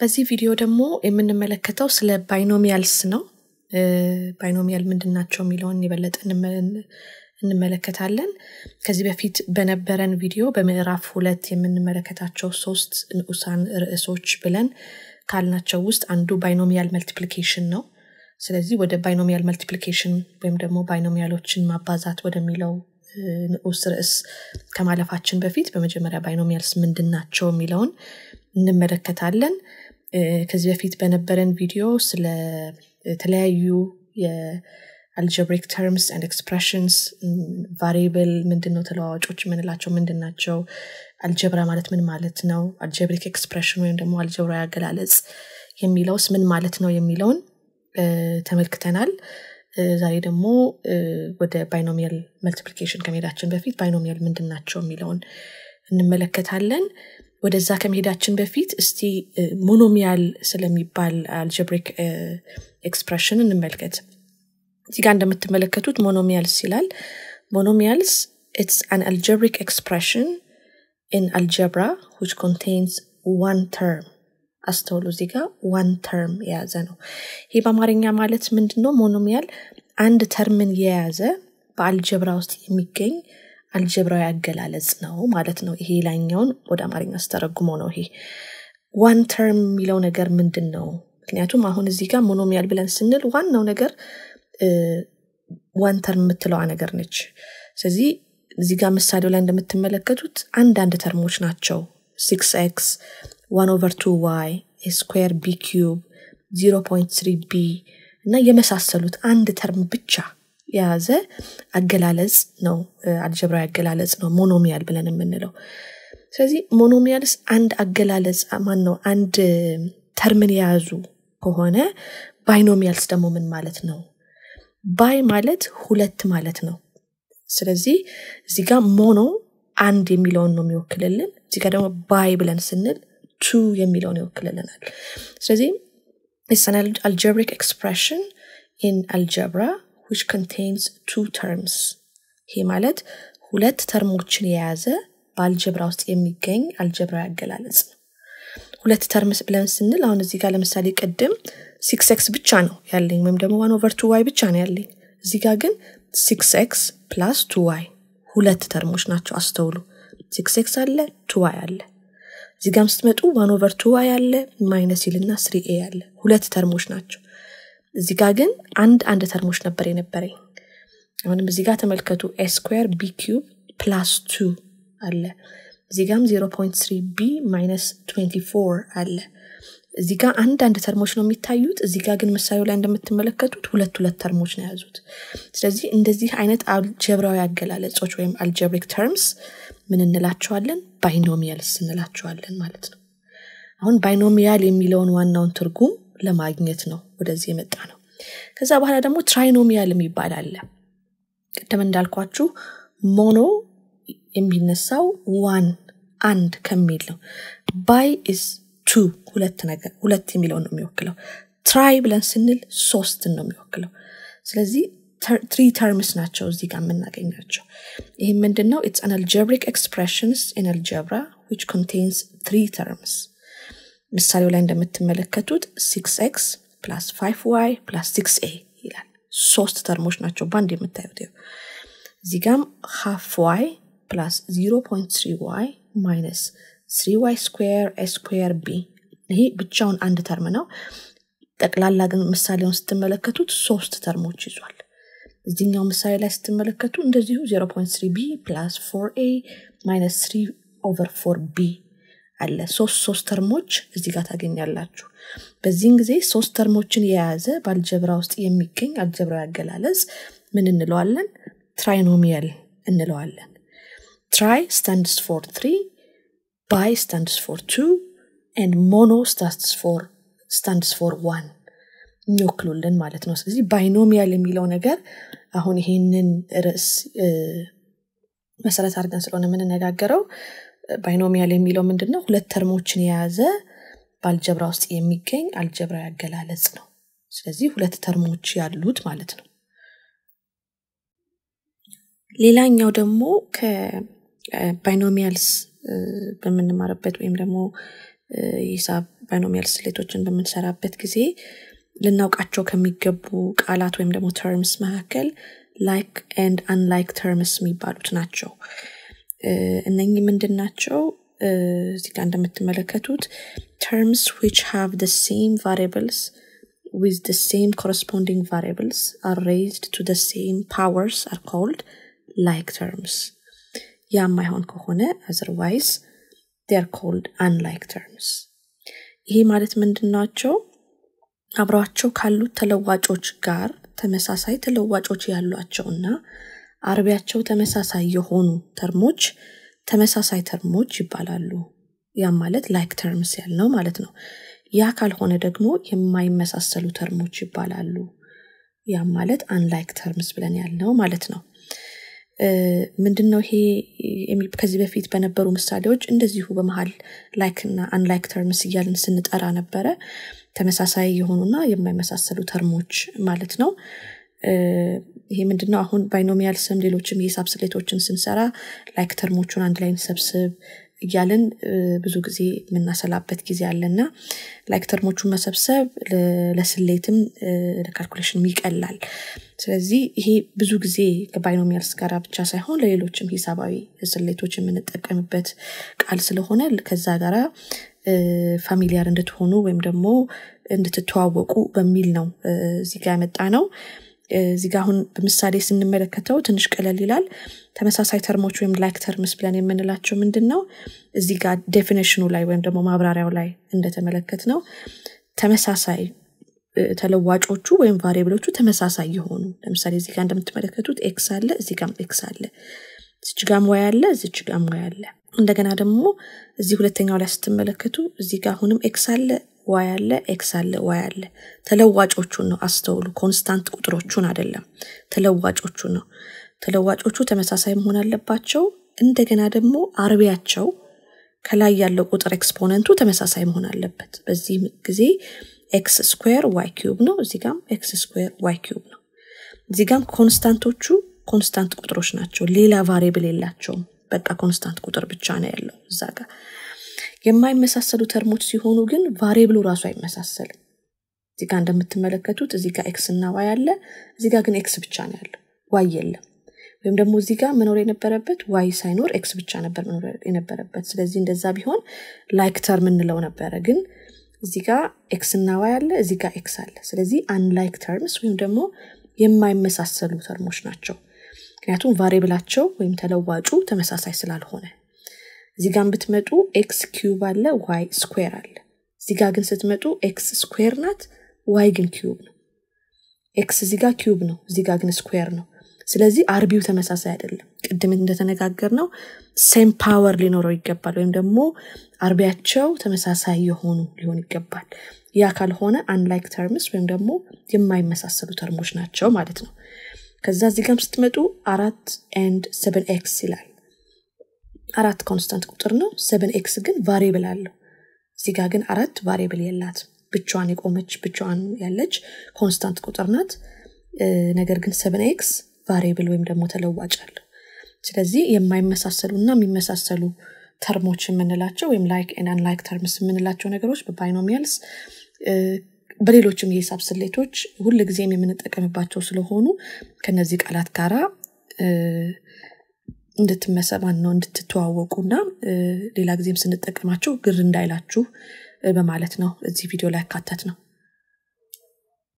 በዚህ ቪዲዮ ደግሞ የምንመለከተው ስለ ባይኖሚያልስ ነው። ባይኖሚያል ምንድናቸው የሚለውን የበለጠ እንመለከታለን። ከዚህ በፊት በነበረን ቪዲዮ በምዕራፍ ሁለት የምንመለከታቸው ሶስት ንዑሳን ርዕሶች ብለን ካልናቸው ውስጥ አንዱ ባይኖሚያል መልቲፕሊኬሽን ነው። ስለዚህ ወደ ባይኖሚያል መልቲፕሊኬሽን ወይም ደግሞ ባይኖሚያሎችን ማባዛት ወደሚለው ንዑስ ርዕስ ከማለፋችን በፊት በመጀመሪያ ባይኖሚያልስ ምንድን ናቸው የሚለውን እንመለከታለን። ከዚህ በፊት በነበረን ቪዲዮ ስለ የተለያዩ የአልጀብሪክ ተርምስ ን ኤክስፕሬሽንስ ቫሪብል ምንድን ነው፣ ተለዋዋጮች የምንላቸው ምንድን ናቸው፣ አልጀብራ ማለት ምን ማለት ነው፣ አልጀብሪክ ኤክስፕሬሽን ወይም ደግሞ አልጀብራ አገላለጽ የሚለውስ ምን ማለት ነው የሚለውን ተመልክተናል። ዛሬ ደግሞ ወደ ባይኖሚያል መልቲፕሊኬሽን ከመሄዳችን በፊት ባይኖሚያል ምንድን ናቸው የሚለውን እንመለከታለን። ወደዛ ከመሄዳችን በፊት እስቲ ሞኖሚያል ስለሚባል አልጀብሪክ ኤክስፕሬሽን እንመልከት እዚህ ጋር እንደምትመለከቱት ሞኖሚያልስ ይላል ሞኖሚያልስ ኢትስ አን አልጀብሪክ ኤክስፕሬሽን ኢን አልጀብራ ዊች ኮንቴንስ ዋን ተርም አስተውሉ እዚህ ጋር ዋን ተርም የያዘ ነው ይሄ በአማርኛ ማለት ምንድን ነው ሞኖሚያል አንድ ተርምን የያዘ በአልጀብራ ውስጥ የሚገኝ አልጀብራዊ አገላለጽ ነው ማለት ነው። ይሄ ላኛውን ወደ አማርኛ ስተረጉሞ ነው። ይሄ ዋን ተርም የሚለው ነገር ምንድን ነው? ምክንያቱም አሁን እዚህ ጋር ሞኖሚያል ብለን ስንል ዋናው ነገር ዋን ተርም የምትለዋ ነገር ነች። ስለዚህ እዚህ ጋር ምሳሌው ላይ እንደምትመለከቱት አንዳንድ ተርሞች ናቸው። ሲክስ ኤክስ፣ ዋን ኦቨር ቱ ዋይ፣ ስኩር ቢ ኪዩብ፣ ዚሮ ፖንት ስሪ ቢ እና የመሳሰሉት አንድ ተርም ብቻ የያዘ አገላለጽ ነው አልጀብራዊ አገላለጽ ነው ሞኖሚያል ብለን የምንለው ስለዚህ ሞኖሚያልስ አንድ አገላለጽ ማን ነው አንድ ተርምን የያዙ ከሆነ ባይኖሚያልስ ደግሞ ምን ማለት ነው ባይ ማለት ሁለት ማለት ነው ስለዚህ እዚህ ጋር ሞኖ አንድ የሚለውን ነው የሚወክልልን እዚህ ጋር ደግሞ ባይ ብለን ስንል ቱ የሚለውን ይወክልልናል ስለዚህ ስ አልጀብሪክ ኤክስፕሬሽን ኢን አልጀብራ which contains two terms ይሄ ማለት ሁለት ተርሞችን የያዘ በአልጀብራ ውስጥ የሚገኝ አልጀብራ ያገላለጽ ነው። ሁለት ተርምስ ብለን ስንል አሁን እዚህ ጋር ለምሳሌ ቅድም ሲክስ ኤክስ ብቻ ነው ያለኝ ወይም ደግሞ ዋን ኦቨር ቱ ዋይ ብቻ ነው ያለኝ። እዚህ ጋር ግን ሲክስ ኤክስ ፕላስ ቱ ዋይ ሁለት ተርሞች ናቸው። አስተውሉ። ሲክስ ኤክስ አለ፣ ቱ ዋይ አለ። እዚህ ጋም ስትመጡ ዋን ኦቨር ቱ ዋይ አለ፣ ማይነስ ይልና ስሪ ኤ አለ። ሁለት ተርሞች ናቸው። እዚ ጋ ግን አንድ አንድ ተርሞች ነበር የነበረኝ አሁንም እዚ ጋ ተመልከቱ ኤስኩዌር ቢ ኪዩብ ፕላስ ቱ አለ እዚ ጋም 0.3 ቢ ማይነስ 24 አለ እዚ ጋ አንድ አንድ ተርሞች ነው የሚታዩት እዚ ጋ ግን ምሳሌ ላይ እንደምትመለከቱት ሁለት ሁለት ተርሞች ነው የያዙት ስለዚህ እንደዚህ አይነት አልጀብራዊ አገላለጾች ወይም አልጀብሪክ ተርምስ ምን እንላቸዋለን ባይኖሚያልስ እንላቸዋለን ማለት ነው አሁን ባይኖሚያል የሚለውን ዋናውን ትርጉም ለማግኘት ነው ወደዚህ የመጣ ነው ከዛ በኋላ ደግሞ ትራይኖሚያል የሚባል አለ ቅድም እንዳልኳችሁ ሞኖ የሚነሳው ዋን አንድ ከሚል ነው ባይ ስ ቱ ሁለት ነገር ሁለት የሚለውን ነው የሚወክለው ትራይ ብለን ስንል ሶስትን ነው የሚወክለው ስለዚህ ትሪ ተርምስ ናቸው እዚህ ጋር የምናገኛቸው ይህ ምንድን ነው ኢትስ አን አልጀብሪክ ኤክስፕሬሽንስ ኢን አልጀብራ ዊች ኮንቴንስ ትሪ ተርምስ ምሳሌው ላይ እንደምትመለከቱት ሲክስ ኤክስ ፕላስ ፋይቭ ዋይ ፕላስ ሲክስ ኤ ይላል። ሶስት ተርሞች ናቸው በአንድ የምታዩት። እዚህ ጋም ሃፍ ዋይ ፕላስ ዚሮ ፖይንት ማይነስ ስሪ ዋይ ስኩዌር ኤ ቢ ይሄ ብቻውን አንድ ተርም ነው። ጠቅላላ ግን ምሳሌውን ስትመለከቱት ሶስት ተርሞች ይዟል። እዚህኛው ምሳሌ ላይ ስትመለከቱ እንደዚሁ 0.3 ቢ ፕላስ 4 ኤ ማይነስ 3 ኦቨር 4 ቢ አለ ሶስት ሶስት ተርሞች እዚህ ጋር ታገኛላችሁ በዚህን ጊዜ ሶስት ተርሞችን የያዘ በአልጀብራ ውስጥ የሚገኝ አልጀብራ አገላለጽ ምን እንለዋለን ትራይኖሚየል እንለዋለን ትራይ ስታንድስ ፎር ትሪ ባይ ስታንድስ ፎር ቱ ን ሞኖ ስታንድስ ፎር ስታንድስ ፎር ዋን የሚወክሉልን ማለት ነው ስለዚህ ባይኖሚያል የሚለው ነገር አሁን ይሄንን ርዕስ መሰረት አድርገን ስለሆነ የምንነጋገረው ባይኖሚያል የሚለው ምንድን ነው ሁለት ተርሞችን የያዘ በአልጀብራ ውስጥ የሚገኝ አልጀብራ ያገላለጽ ነው ስለዚህ ሁለት ተርሞች ያሉት ማለት ነው ሌላኛው ደግሞ ከባይኖሚያልስ በምንማርበት ወይም ደግሞ ሂሳብ ባይኖሚያል ስሌቶችን በምንሰራበት ጊዜ ልናውቃቸው ከሚገቡ ቃላት ወይም ደግሞ ተርምስ መካከል ላይክ ንድ አንላይክ ተርምስ የሚባሉት ናቸው እነህ ምንድን ናቸው እዚህ ጋር እንደምትመለከቱት ተርምስ ዊች ሃቭ ደ ሴም ቫሪብልስ ዊዝ ደ ሴም ኮረስፖንዲንግ ቫሪብልስ አር ሬይዝድ ቱ ደ ሴም ፓወርስ አር ኮልድ ላይክ ተርምስ ያም ማይሆን ከሆነ አዘርዋይስ ር ኮልድ አንላይክ ተርምስ ይሄ ማለት ምንድን ናቸው አብረቸው ካሉት ተለዋጮች ጋር ተመሳሳይ ተለዋጮች ያሏቸውና አርቢያቸው ተመሳሳይ የሆኑ ተርሞች ተመሳሳይ ተርሞች ይባላሉ። ያም ማለት ላይክ ተርምስ ያልነው ማለት ነው። ያ ካልሆነ ደግሞ የማይመሳሰሉ ተርሞች ይባላሉ። ያም ማለት አንላይክ ተርምስ ብለን ያልነው ማለት ነው። ምንድን ነው ይሄ ከዚህ በፊት በነበሩ ምሳሌዎች እንደዚሁ በመሀል ላይክ እና አንላይክ ተርምስ እያልን ስንጠራ ነበረ ተመሳሳይ የሆኑና የማይመሳሰሉ ተርሞች ማለት ነው ይሄ ምንድነው አሁን ባይኖሚያል ስም ሌሎችም የሂሳብ ስሌቶችን ስንሰራ ላይክ ተርሞቹን አንድ ላይ እንሰብስብ እያልን ብዙ ጊዜ የምናሰላበት ጊዜ አለና ላይክ ተርሞቹን መሰብሰብ ለስሌትም ለካልኩሌሽንም ይቀላል። ስለዚህ ይሄ ብዙ ጊዜ ከባይኖሚያልስ ጋር ብቻ ሳይሆን ለሌሎችም ሂሳባዊ ስሌቶች የምንጠቀምበት ቃል ስለሆነ ከዛ ጋራ ፋሚሊያር እንድትሆኑ ወይም ደግሞ እንድትተዋወቁ በሚል ነው እዚጋ ያመጣ ነው። እዚጋ አሁን በምሳሌ ስንመለከተው ትንሽ ቀለል ይላል። ተመሳሳይ ተርሞች ወይም ላይክ ተርምስ ብለን የምንላቸው ምንድን ነው? እዚህ ጋ ዴፊኒሽኑ ላይ ወይም ደግሞ ማብራሪያው ላይ እንደተመለከት ነው ተመሳሳይ ተለዋጮቹ ወይም ቫሪብሎቹ ተመሳሳይ የሆኑ ለምሳሌ እዚህ ጋ እንደምትመለከቱት ኤክስ አለ፣ እዚህ ጋም ኤክስ አለ፣ እዚች ጋም ዋይ አለ፣ እዚች ጋም ዋይ አለ። እንደገና ደግሞ እዚህ ሁለተኛው ላይ ስትመለከቱ እዚህ ጋ አሁንም ኤክስ አለ፣ ዋይ አለ ኤክስ አለ ዋይ አለ ተለዋጮቹን ነው አስተውሉ ኮንስታንት ቁጥሮቹን አይደለም ተለዋጮቹን ነው ተለዋጮቹ ተመሳሳይ መሆን አለባቸው እንደገና ደግሞ አርቢያቸው ከላይ ያለው ቁጥር ኤክስፖነንቱ ተመሳሳይ መሆን አለበት በዚህ ጊዜ ኤክስ ስኩር ዋይ ኪዩብ ነው እዚህ ጋም ኤክስ ስኩር ዋይ ኪዩብ ነው እዚህ ጋም ኮንስታንቶቹ ኮንስታንት ቁጥሮች ናቸው ሌላ ቫሪብል የላቸውም በቃ ኮንስታንት ቁጥር ብቻ ነው ያለው እዛ ጋር የማይመሳሰሉ ተርሞች ሲሆኑ ግን ቫሪብሉ ራሱ አይመሳሰልም። እዚ ጋ እንደምትመለከቱት እዚ ጋ ኤክስ እና ዋይ አለ። እዚ ጋ ግን ኤክስ ብቻ ነው ያለ ዋይ የለም። ወይም ደግሞ እዚ ጋ መኖር የነበረበት ዋይ ሳይኖር ኤክስ ብቻ ነበር መኖር የነበረበት። ስለዚህ እንደዛ ቢሆን ላይክ ተርም እንለው ነበረ። ግን እዚ ጋ ኤክስ እና ዋይ አለ፣ እዚ ጋ ኤክስ አለ። ስለዚህ አንላይክ ተርምስ ወይም ደግሞ የማይመሳሰሉ ተርሞች ናቸው። ምክንያቱም ቫሪብላቸው ወይም ተለዋጩ ተመሳሳይ ስላልሆነ እዚህ ጋር ብትመጡ ኤክስ ኪዩብ አለ ዋይ ስኩዌር አለ እዚህ ጋር ግን ስትመጡ ኤክስ ስኩዌር ናት ዋይ ግን ኪዩብ ነው ኤክስ እዚህ ጋር ኪዩብ ነው እዚህ ጋር ግን ስኩዌር ነው ስለዚህ አርቢው ተመሳሳይ አይደለም ቅድም እንደተነጋገር ነው ሴም ፓወር ሊኖረው ይገባል ወይም ደግሞ አርቢያቸው ተመሳሳይ የሆኑ ሊሆን ይገባል ያ ካልሆነ አንላይክ ተርምስ ወይም ደግሞ የማይመሳሰሉ ተርሞች ናቸው ማለት ነው ከዛ እዚህ ጋም ስትመጡ አራት ኤንድ ሰን ኤክስ ይላል አራት ኮንስታንት ቁጥር ነው ሰብን ኤክስ ግን ቫሪብል አለው እዚጋ ግን አራት ቫሪብል የላት ብቻዋን የቆመች ብቻዋን ያለች ኮንስታንት ቁጥር ናት ነገር ግን ሰብን ኤክስ ቫሪብል ወይም ደግሞ ተለዋጭ አለው ስለዚህ የማይመሳሰሉ እና የሚመሳሰሉ ተርሞች የምንላቸው ወይም ላይክ ን ላይክ ተርምስ የምንላቸው ነገሮች በባይኖሚያልስ በሌሎችም የሂሳብ ስሌቶች ጊዜም የምንጠቀምባቸው ስለሆኑ ከነዚህ ቃላት ጋራ እንድትመሰማን ነው እንድትተዋወቁ እና ሌላ ጊዜም ስንጠቀማቸው ግር እንዳይላችሁ በማለት ነው እዚህ ቪዲዮ ላይ ያካተት ነው።